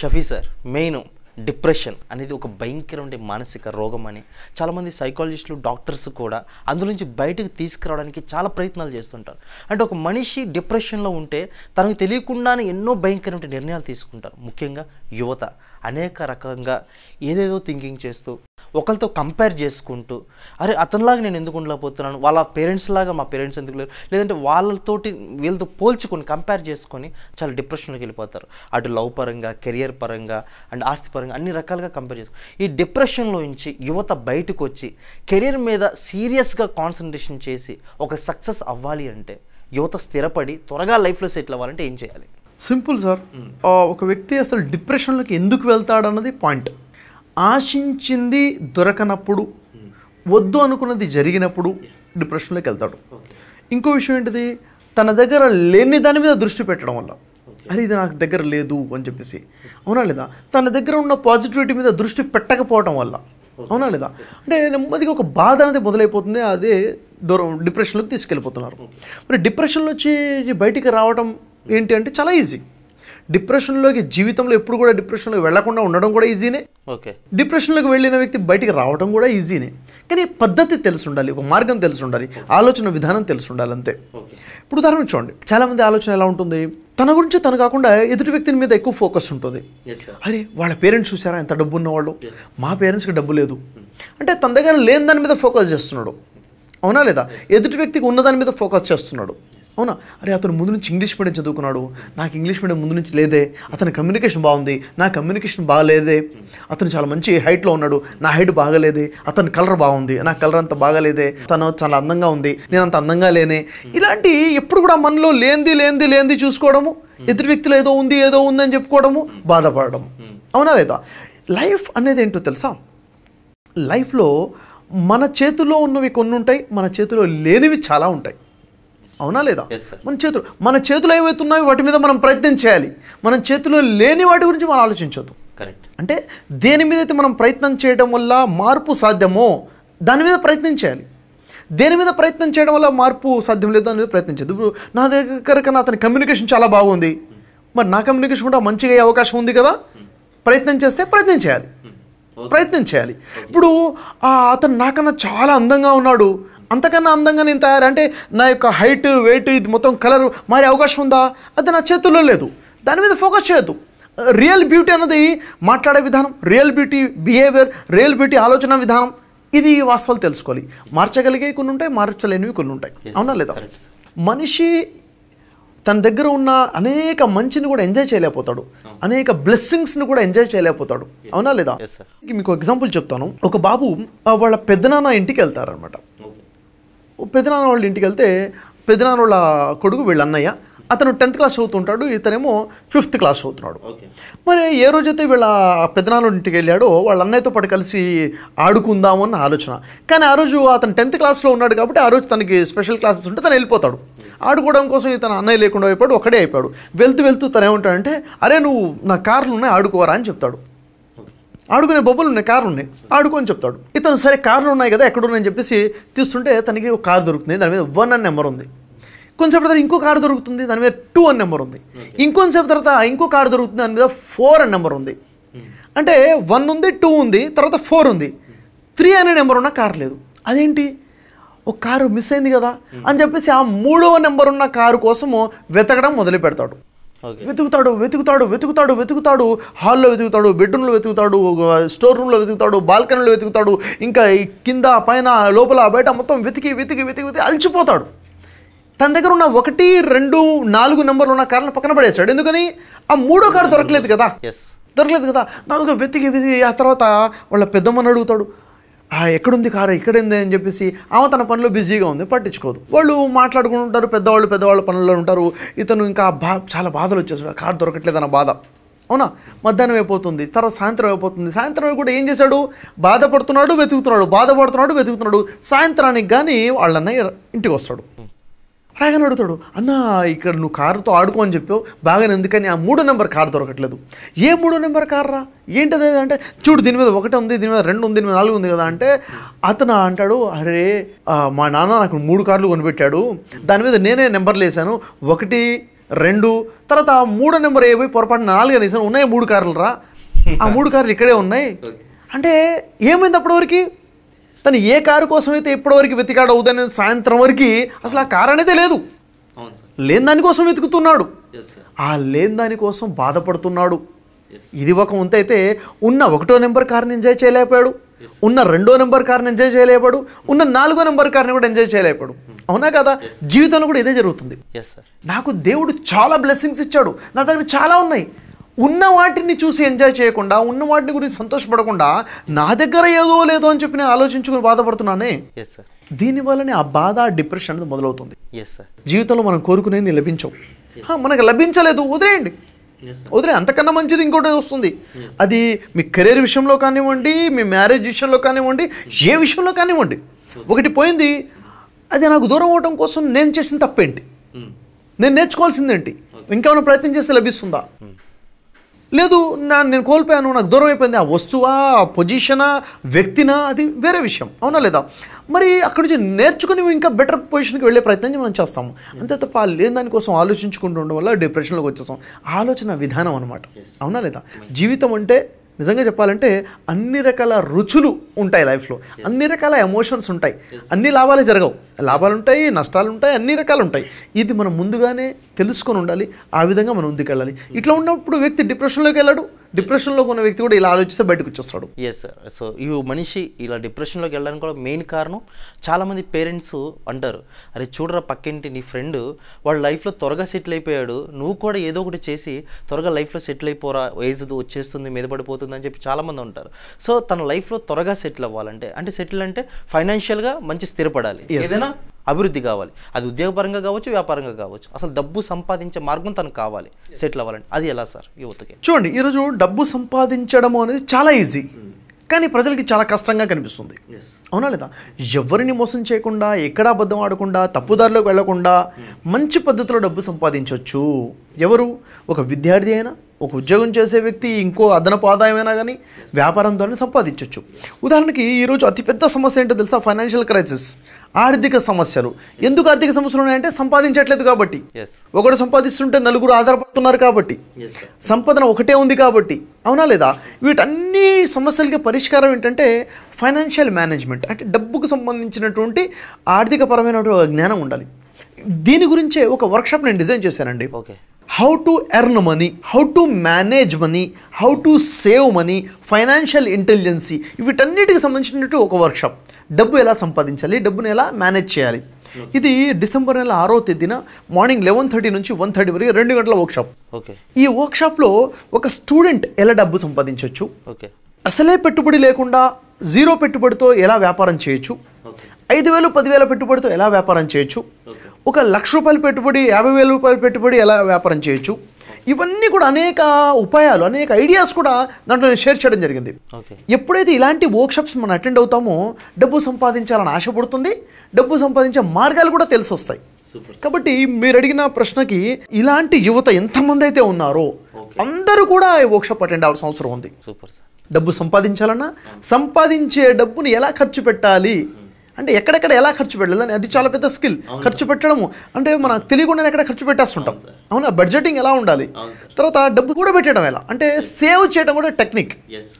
Shafi sir main depression అనేది ఒక భయంకరమైన మానసిక రోగం అని చాలామంది సైకాలజిస్టులు డాక్టర్స్ కూడా అందులోంచి బయటకు తీసుకురావడానికి చాలా ప్రయత్నాలు చేస్తుంటారు అంటే ఒక మనిషి డిప్రెషన్లో ఉంటే తనకు తెలియకుండానే ఎన్నో భయంకరమైన నిర్ణయాలు తీసుకుంటారు ముఖ్యంగా యువత అనేక రకంగా ఏదేదో థింకింగ్ చేస్తూ ఒకరితో కంపేర్ చేసుకుంటూ అరే అతనిలాగా నేను ఎందుకు ఉండలేకపోతున్నాను వాళ్ళ పేరెంట్స్ లాగా మా పేరెంట్స్ ఎందుకు లేరు లేదంటే వాళ్ళతోటి వీళ్ళతో పోల్చుకొని కంపేర్ చేసుకొని చాలా డిప్రెషన్లోకి వెళ్ళిపోతారు అటు లవ్ పరంగా కెరియర్ పరంగా అండ్ ఆస్తి పరంగా అన్ని రకాలుగా కంపేర్ చేసుకు ఈ డిప్రెషన్లో నుంచి యువత బయటకు వచ్చి కెరియర్ మీద సీరియస్గా కాన్సన్ట్రేషన్ చేసి ఒక సక్సెస్ అవ్వాలి అంటే యువత స్థిరపడి త్వరగా లైఫ్లో సెటిల్ అవ్వాలంటే ఏం చేయాలి సింపుల్ సార్ hmm. ఒక వ్యక్తి అసలు డిప్రెషన్లోకి ఎందుకు వెళ్తాడన్నది పాయింట్ ఆశించింది దొరకనప్పుడు వద్దు అనుకున్నది జరిగినప్పుడు డిప్రెషన్లోకి వెళ్తాడు ఇంకో విషయం ఏంటిది తన దగ్గర లేని దాని మీద దృష్టి పెట్టడం వల్ల అరే ఇది నాకు దగ్గర లేదు అని చెప్పేసి అవునా లేదా తన దగ్గర ఉన్న పాజిటివిటీ మీద దృష్టి పెట్టకపోవడం వల్ల అవునా లేదా అంటే నెమ్మదిగా ఒక బాధ అనేది మొదలైపోతుంది అదే దూరం డిప్రెషన్లోకి తీసుకెళ్ళిపోతున్నారు మరి డిప్రెషన్లో వచ్చి బయటికి రావడం ఏంటి అంటే చాలా ఈజీ డిప్రెషన్లోకి జీవితంలో ఎప్పుడు కూడా డిప్రెషన్లోకి వెళ్లకుండా ఉండడం కూడా ఈజీనే ఓకే డిప్రెషన్లోకి వెళ్ళిన వ్యక్తి బయటికి రావడం కూడా ఈజీనే కానీ పద్ధతి తెలిసి ఉండాలి ఒక మార్గం తెలిసి ఉండాలి ఆలోచన విధానం తెలిసి ఉండాలి అంతే ఇప్పుడు ఉదాహరణ చూడండి చాలామంది ఆలోచన ఎలా ఉంటుంది తన గురించి తను కాకుండా ఎదుటి వ్యక్తిని మీద ఎక్కువ ఫోకస్ ఉంటుంది అరే వాళ్ళ పేరెంట్స్ చూసారా ఎంత డబ్బు ఉన్నవాళ్ళు మా పేరెంట్స్కి డబ్బు లేదు అంటే తన దగ్గర లేని దాని మీద ఫోకస్ చేస్తున్నాడు అవునా లేదా ఎదుటి వ్యక్తికి ఉన్న దాని మీద ఫోకస్ చేస్తున్నాడు అవునా అరే అతను ముందు నుంచి ఇంగ్లీష్ మీడియం చదువుకున్నాడు నాకు ఇంగ్లీష్ మీడియం ముందు నుంచి లేదే అతని కమ్యూనికేషన్ బాగుంది నా కమ్యూనికేషన్ బాగాలేదే అతను చాలా మంచి హైట్లో ఉన్నాడు నా హైట్ బాగలేదే అతని కలర్ బాగుంది నా కలర్ అంత బాగాలేదే తను చాలా అందంగా ఉంది నేను అంత అందంగా లేనే ఇలాంటి ఎప్పుడు కూడా మనలో లేనిది లేనిది లేనిది చూసుకోవడము ఎదురు వ్యక్తులు ఏదో ఉంది ఏదో ఉందని చెప్పుకోవడము బాధపడడం అవునా లేదా లైఫ్ అనేది ఏంటో తెలుసా లైఫ్లో మన చేతిలో ఉన్నవి కొన్ని ఉంటాయి మన చేతిలో లేనివి చాలా ఉంటాయి అవునా లేదా మన చేతులు మన చేతులు ఏవైతున్నాయో వాటి మీద మనం ప్రయత్నం చేయాలి మన చేతిలో లేని వాటి గురించి మనం ఆలోచించొద్దు కరెక్ట్ అంటే దేని మీద అయితే మనం ప్రయత్నం చేయడం వల్ల మార్పు సాధ్యమో దాని మీద ప్రయత్నం చేయాలి దేని మీద ప్రయత్నం చేయడం వల్ల మార్పు సాధ్యం లేదు దాని మీద ప్రయత్నం ఇప్పుడు నా దగ్గర కన్నా అతని కమ్యూనికేషన్ చాలా బాగుంది మరి నా కమ్యూనికేషన్ కూడా మంచిగా అయ్యే అవకాశం ఉంది కదా ప్రయత్నం చేస్తే ప్రయత్నం చేయాలి hmm. ప్రయత్నం చేయాలి ఇప్పుడు అతను నాకన్నా చాలా అందంగా ఉన్నాడు అంతకన్నా అందంగా నేను తయారు అంటే నా యొక్క హైట్ వెయిట్ ఇది మొత్తం కలర్ మారే అవకాశం ఉందా అది నా చేతుల్లో లేదు దాని మీద ఫోకస్ చేయొద్దు రియల్ బ్యూటీ అన్నది మాట్లాడే విధానం real beauty behaviour real beauty ఆలోచన విధానం ఇది వాస్తవాలు తెలుసుకోవాలి మార్చగలిగే కొన్ని ఉంటాయి మార్చలేనివి కొన్ని ఉంటాయి అవునా లేదా మనిషి తన దగ్గర ఉన్న అనేక మంచిని కూడా ఎంజాయ్ చేయలేకపోతాడు అనేక బ్లెస్సింగ్స్ని కూడా ఎంజాయ్ చేయలేకపోతాడు అవునా లేదా మీకు ఎగ్జాంపుల్ చెప్తాను ఒక బాబు వాళ్ళ పెద్దనాన్న ఇంటికి వెళ్తారనమాట పెదనాన్న వాళ్ళ ఇంటికి వెళ్తే పెదనాన్న వాళ్ళ కొడుకు వీళ్ళ అన్నయ్య అతను టెన్త్ క్లాస్ చదువుతుంటాడు ఇతనేమో ఫిఫ్త్ క్లాస్ చదువుతున్నాడు మరి ఏ రోజైతే వీళ్ళ పెద్దనాన్న ఇంటికి వెళ్ళాడో వాళ్ళ అన్నయ్యతో పాటు కలిసి ఆడుకుందాము అన్న ఆలోచన కానీ ఆ రోజు అతను టెన్త్ క్లాస్లో ఉన్నాడు కాబట్టి ఆ రోజు తనకి స్పెషల్ క్లాసెస్ ఉంటే తను వెళ్ళిపోతాడు ఆడుకోవడం కోసం ఇతను అన్నయ్య లేకుండా అయిపోయాడు ఒకడే అయిపోయాడు వెళ్తూ వెళ్తూ తను ఏమంటాడంటే అరే నువ్వు నా కార్లు ఉన్నాయి ఆడుకోవరా అని చెప్తాడు ఆడుకునే బొబ్బలు ఉన్నాయి కార్లు ఉన్నాయి ఆడుకొని చెప్తాడు ఇతను సరే కార్లు ఉన్నాయి కదా ఎక్కడున్నాయని చెప్పేసి తీస్తుంటే తనకి ఒక కార్ దొరుకుతుంది దాని మీద వన్ అని నెంబర్ ఉంది కొంచెం తర్వాత ఇంకో కార్ దొరుకుతుంది దాని మీద టూ అని నెంబర్ ఉంది ఇంకొంతసేపు తర్వాత ఇంకో కార్ దొరుకుతుంది దాని మీద ఫోర్ అని నెంబర్ ఉంది అంటే వన్ ఉంది టూ ఉంది తర్వాత ఫోర్ ఉంది త్రీ అనే నెంబర్ ఉన్న కార్ లేదు అదేంటి ఒక కారు మిస్ అయింది కదా అని చెప్పేసి ఆ మూడవ నెంబర్ ఉన్న కారు కోసము వెతకడం మొదలు పెడతాడు వెతుకుతాడు వెతుకుతాడు వెతుకుతాడు వెతుకుతాడు హాల్లో వెతుకుతాడు బెడ్రూమ్లో వెతుకుతాడు స్టోర్ రూమ్లో వెతుకుతాడు బాల్కనీలో వెతుకుతాడు ఇంకా కింద పైన లోపల బయట మొత్తం వెతికి వెతికి వెతికి వెతికి అలిచిపోతాడు తన దగ్గర ఉన్న ఒకటి రెండు నాలుగు నెంబర్లు ఉన్న కార్లను పక్కన పడేస్తాడు ఎందుకని ఆ మూడో కారు దొరకలేదు కదా దొరకలేదు కదా దానిగా వెతికి వెతికి ఆ తర్వాత వాళ్ళ పెద్దమ్మని అడుగుతాడు ఎక్కడుంది కారు ఎక్కడైంది అని చెప్పేసి ఆమె తన పనిలో బిజీగా ఉంది పట్టించుకోదు వాళ్ళు మాట్లాడుకుంటూ ఉంటారు పెద్దవాళ్ళు పెద్దవాళ్ళ పనుల్లో ఉంటారు ఇతను ఇంకా బా చాలా బాధలు వచ్చేసాడు కారు దొరకట్లేదు అన్న బాధ అవునా మధ్యాహ్నం అయిపోతుంది తర్వాత సాయంత్రం అయిపోతుంది సాయంత్రం కూడా ఏం చేశాడు బాధపడుతున్నాడు వెతుకుతున్నాడు బాధపడుతున్నాడు వెతుకుతున్నాడు సాయంత్రానికి కానీ వాళ్ళన్న ఇంటికి వస్తాడు రాగానే అడుగుతాడు అన్న ఇక్కడ నువ్వు కారుతో ఆడుకో అని చెప్పావు బాగానే ఎందుకని ఆ మూడో నెంబర్ కారు దొరకట్లేదు ఏ మూడో నెంబర్ కార్ రా ఏంటది అంటే చూడు దీని మీద ఒకటి ఉంది దీని మీద రెండు ఉంది దీని మీద నాలుగు ఉంది కదా అంటే అతను అంటాడు అరే మా నాన్న నాకు మూడు కార్లు కొనిపెట్టాడు దాని మీద నేనే నెంబర్లు వేసాను ఒకటి రెండు తర్వాత ఆ మూడో నెంబర్ అయిపోయి పొరపాటు నాలుగు వేసాను ఉన్నాయి మూడు కార్లు రా ఆ మూడు కార్లు ఇక్కడే ఉన్నాయి అంటే ఏమైంది అప్పటివరకు తను ఏ కారు కోసం అయితే ఇప్పటివరకు వెతికాడు అవుదని సాయంత్రం వరకు అసలు ఆ కారు అనేది లేదు లేని దానికోసం వెతుకుతున్నాడు ఆ లేని దానికోసం బాధపడుతున్నాడు ఇది ఒక ఉంతైతే ఉన్న ఒకటో నెంబర్ కార్ని ఎంజాయ్ చేయలేకపోయాడు ఉన్న రెండో నెంబర్ కార్ని ఎంజాయ్ చేయలేపాడు ఉన్న నాలుగో నెంబర్ కార్ని కూడా ఎంజాయ్ చేయలేపాడు అవునా కదా జీవితంలో కూడా ఇదే జరుగుతుంది నాకు దేవుడు చాలా బ్లెస్సింగ్స్ ఇచ్చాడు నా దగ్గర చాలా ఉన్నాయి ఉన్న వాటిని చూసి ఎంజాయ్ చేయకుండా ఉన్న వాటిని గురించి సంతోషపడకుండా నా దగ్గర ఏదో లేదో అని చెప్పి నేను ఆలోచించుకుని బాధపడుతున్నానే దీని వల్లనే ఆ బాధ డిప్రెషన్ అనేది మొదలవుతుంది జీవితంలో మనం కోరుకునేది లభించవు మనకు లభించలేదు వదిలేయండి వదిలే అంతకన్నా మంచిది ఇంకోటి వస్తుంది అది మీ కెరీర్ విషయంలో కానివ్వండి మీ మ్యారేజ్ విషయంలో కానివ్వండి ఏ విషయంలో కానివ్వండి ఒకటి పోయింది అది నాకు దూరం అవ్వటం కోసం నేను చేసిన తప్పేంటి hmm. నేను నేర్చుకోవాల్సిందేంటి ఇంకేమైనా ప్రయత్నం చేస్తే లభిస్తుందా hmm. లేదు నా నేను కోల్పోయాను నాకు దూరం అయిపోయింది ఆ వస్తువా పొజిషనా వ్యక్తినా అది వేరే విషయం అవునా లేదా మరి అక్కడి నుంచి నేర్చుకుని ఇంకా బెటర్ పొజిషన్కి వెళ్ళే ప్రయత్నం మనం చేస్తాము అంతే తప్ప లేని దానికోసం ఆలోచించుకుంటూ ఉండడం వల్ల డిప్రెషన్లోకి వచ్చేస్తాం ఆలోచన విధానం అనమాట అవునా లేదా జీవితం అంటే నిజంగా చెప్పాలంటే అన్ని రకాల రుచులు ఉంటాయి లైఫ్లో అన్ని రకాల ఎమోషన్స్ ఉంటాయి అన్ని లాభాలు జరగవు లాభాలు ఉంటాయి నష్టాలు ఉంటాయి అన్ని రకాలు ఉంటాయి ఇది మనం ముందుగానే తెలుసుకొని ఉండాలి ఆ విధంగా మనం ముందుకు వెళ్ళాలి hmm. ఇట్లా ఉన్నప్పుడు వ్యక్తి డిప్రెషన్లోకి వెళ్ళాడు డిప్రెషన్లోకి ఉన్న వ్యక్తి కూడా ఇలా ఆలోచిస్తే బయటకు వచ్చేస్తాడు ఎస్ సార్ సో ఈ మనిషి ఇలా డిప్రెషన్లోకి వెళ్ళడానికి కూడా మెయిన్ కారణం చాలామంది పేరెంట్స్ అంటారు అరే చూడరా పక్కింటి నీ ఫ్రెండ్ వాళ్ళ లైఫ్లో త్వరగా సెటిల్ అయిపోయాడు నువ్వు కూడా ఏదో ఒకటి చేసి త్వరగా లైఫ్లో సెటిల్ అయిపోరా ఏజ్ వచ్చేస్తుంది మీద పడిపోతుంది అని చెప్పి చాలామంది ఉంటారు సో తన లైఫ్లో త్వరగా సెటిల్ అవ్వాలంటే అంటే సెటిల్ అంటే ఫైనాన్షియల్గా మంచి స్థిరపడాలి ఏదైనా అభివృద్ధి కావాలి అది ఉద్యోగపరంగా కావచ్చు వ్యాపారంగా కావచ్చు అసలు డబ్బు సంపాదించే మార్గం తనకు కావాలి సెటిల్ అవ్వాలంటే అది ఎలా సార్ యువతకి చూడండి ఈరోజు డబ్బు సంపాదించడం అనేది చాలా ఈజీ కానీ ప్రజలకి చాలా కష్టంగా కనిపిస్తుంది అవునా లేదా ఎవరిని మోసం చేయకుండా ఎక్కడా అబద్ధం ఆడకుండా తప్పుదారిలోకి వెళ్లకుండా hmm. మంచి పద్ధతిలో డబ్బు సంపాదించవచ్చు ఎవరు ఒక విద్యార్థి అయినా ఒక ఉద్యోగం చేసే వ్యక్తి ఇంకో అదనపు ఆదాయమైనా కానీ వ్యాపారం ద్వారా సంపాదించవచ్చు ఉదాహరణకి ఈరోజు అతిపెద్ద సమస్య ఏంటో తెలుసా ఫైనాన్షియల్ క్రైసిస్ ఆర్థిక సమస్యలు ఎందుకు ఆర్థిక సమస్యలు ఉన్నాయంటే సంపాదించట్లేదు కాబట్టి ఒకడు సంపాదిస్తుంటే నలుగురు ఆధారపడుతున్నారు కాబట్టి సంపదన ఒకటే ఉంది కాబట్టి అవునా లేదా వీటన్ని సమస్యలకి పరిష్కారం ఏంటంటే ఫైనాన్షియల్ మేనేజ్మెంట్ అంటే డబ్బుకు సంబంధించినటువంటి ఆర్థిక పరమైనటువంటి జ్ఞానం ఉండాలి దీని గురించే ఒక వర్క్షాప్ నేను డిజైన్ చేశానండి okay how to earn money how to manage money how to save money financial intelligence వీటన్నిటికి సంబంధించినట్టు ఒక వర్క్షాప్ డబ్బు ఎలా సంపాదించాలి డబ్బును ఎలా మేనేజ్ చేయాలి ఇది డిసెంబర్ నెల ఆరో తేదీన మార్నింగ్ లెవెన్ థర్టీ నుంచి వన్ థర్టీ వరకు రెండు గంటల వర్క్షాప్ ఓకే ఈ వర్క్షాప్లో ఒక స్టూడెంట్ ఎలా డబ్బు సంపాదించవచ్చు ఓకే అసలే పెట్టుబడి లేకుండా జీరో పెట్టుబడితో ఎలా వ్యాపారం చేయొచ్చు ఐదు వేలు పదివేల పెట్టుబడితో ఎలా వ్యాపారం చేయొచ్చు ఒక లక్ష రూపాయలు పెట్టుబడి యాభై వేల రూపాయలు పెట్టుబడి ఎలా వ్యాపారం చేయొచ్చు ఇవన్నీ కూడా అనేక ఉపాయాలు అనేక ఐడియాస్ కూడా దాంట్లో నేను షేర్ చేయడం జరిగింది ఎప్పుడైతే ఇలాంటి వర్క్షాప్స్ మనం అటెండ్ అవుతామో డబ్బు సంపాదించాలని ఆశపడుతుంది డబ్బు సంపాదించే మార్గాలు కూడా తెలిసి వస్తాయి కాబట్టి మీరు అడిగిన ప్రశ్నకి ఇలాంటి యువత ఎంతమంది అయితే ఉన్నారో అందరూ కూడా ఈ వర్క్షాప్ అటెండ్ అవ్వాల్సిన అవసరం ఉంది సూపర్ డబ్బు సంపాదించాలన్నా సంపాదించే డబ్బుని ఎలా ఖర్చు పెట్టాలి అంటే ఎక్కడెక్కడ ఎలా ఖర్చు పెట్టలేదు అది చాలా పెద్ద స్కిల్ ఖర్చు పెట్టడము అంటే మనం తెలియకుండా ఎక్కడ ఖర్చు పెట్టేస్తుంటాం అవునా బడ్జెటింగ్ ఎలా ఉండాలి తర్వాత డబ్బు కూడా పెట్టడం ఎలా అంటే సేవ్ చేయడం కూడా టెక్నిక్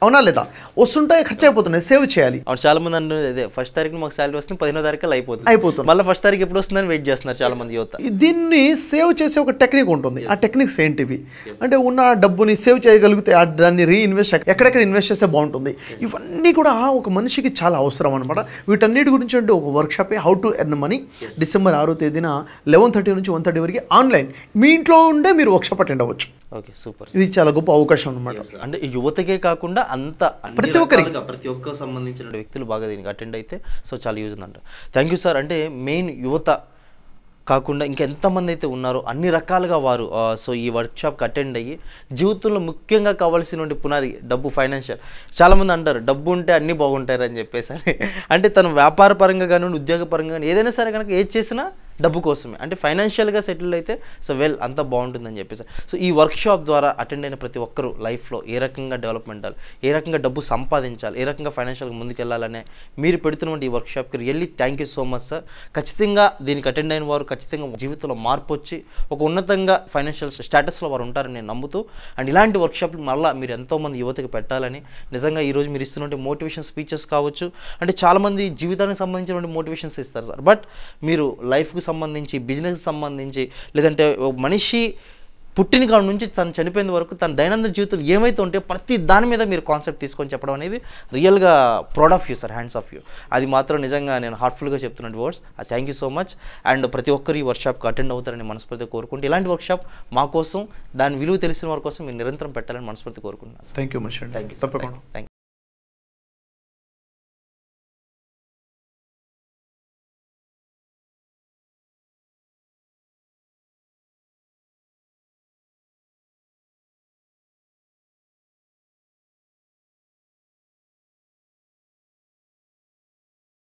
అవునా లేదా వస్తుంటే ఖర్చు అయిపోతున్నాయి సేవ్ చేయాలి చాలా మంది ఫస్ట్ తారీఖు మాకు సాలరీ వస్తుంది పదిహేనో తారీఖు అయిపోతుంది అయిపోతుంది మళ్ళీ ఫస్ట్ తారీఖు ఎప్పుడు వస్తుందని వెయిట్ చేస్తున్నారు చాలా మంది యువత దీన్ని సేవ్ చేసే ఒక టెక్నిక్ ఉంటుంది ఆ టెక్నిక్స్ ఏంటివి అంటే ఉన్న డబ్బుని సేవ్ చేయగలిగితే దాన్ని రీఇన్వెస్ట్ ఎక్కడెక్కడ ఇన్వెస్ట్ చేస్తే బాగుంటుంది ఇవన్నీ కూడా ఒక మనిషికి చాలా అవసరం అనమాట వీటన్నిటి గురించి నిర్వహించండి ఒక వర్క్షాపే how to earn money December ఆరో తేదీన లెవెన్ థర్టీ నుంచి వన్ థర్టీ వరకు ఆన్లైన్ మీ ఇంట్లో ఉండే మీరు వర్క్షాప్ అటెండ్ అవ్వచ్చు ఓకే సూపర్ ఇది చాలా గొప్ప అవకాశం అనమాట అంటే యువతకే కాకుండా అంత ప్రతి ఒక్కరికి ప్రతి ఒక్క సంబంధించిన వ్యక్తులు బాగా దీనికి అటెండ్ అయితే సో చాలా యూజ్ ఉందంట థ్యాంక్ యూ సార్ అంటే మెయిన్ యువత కాకుండా ఇంకెంతమంది అయితే ఉన్నారో అన్ని రకాలుగా వారు సో ఈ వర్క్షాప్కి అటెండ్ అయ్యి జీవితంలో ముఖ్యంగా కావాల్సినటువంటి పునాది డబ్బు ఫైనాన్షియల్ చాలామంది అంటారు డబ్బు ఉంటే అన్ని బాగుంటారని చెప్పేసి అంటే తను వ్యాపార పరంగా కానివ్వండి ఉద్యోగ పరంగా కానీ ఏదైనా సరే కనుక ఏది చేసినా డబ్బు కోసమే అంటే ఫైనాన్షియల్గా సెటిల్ అయితే సో వెల్ అంత బాగుంటుందని చెప్పేసి సో ఈ వర్క్షాప్ ద్వారా అటెండ్ అయిన ప్రతి ఒక్కరూ లైఫ్లో ఏ రకంగా డెవలప్మెంట్ ఏ రకంగా డబ్బు సంపాదించాలి ఏ రకంగా ఫైనాన్షియల్గా ముందుకెళ్ళాలనే మీరు పెడుతున్నటువంటి ఈ వర్క్షాప్కి వెళ్ళి thank you so much sir ఖచ్చితంగా దీనికి అటెండ్ అయిన వారు ఖచ్చితంగా జీవితంలో మార్పు వచ్చి ఒక ఉన్నతంగా ఫైనాన్షియల్ స్టేటస్లో వారు ఉంటారని నేను నమ్ముతూ అండ్ ఇలాంటి వర్క్షాప్లు మళ్ళీ మీరు ఎంతోమంది యువతకి పెట్టాలని నిజంగా ఈరోజు మీరు ఇస్తున్నటువంటి మోటివేషన్ స్పీచెస్ కావచ్చు అంటే చాలామంది జీవితానికి సంబంధించినటువంటి మోటివేషన్స్ ఇస్తారు సార్ బట్ మీరు లైఫ్కి సంబంధించి బిజినెస్ సంబంధించి లేదంటే మనిషి పుట్టిన కాడ నుంచి తను చనిపోయిన వరకు తన దైనందిన జీవితంలో ఏమైతే ఉంటే ప్రతి దాని మీద మీరు కాన్సెప్ట్ తీసుకొని చెప్పడం అనేది రియల్గా proud of you sir hands off you అది మాత్రం నిజంగా నేను హార్ట్ఫుల్గా చెప్తున్నట్టు words thank you so much and ప్రతి ఒక్కరు ఈ వర్క్షాప్కి అటెండ్ అవుతారని మనస్ఫూర్తి కోరుకుంటే ఇలాంటి వర్క్షాప్ మా కోసం దాని విలువ తెలిసిన వారి కోసం మీరు నిరంతరం పెట్టాలని మనస్ఫూర్తి కోరుకుంటున్నాను thank you much thank you thank you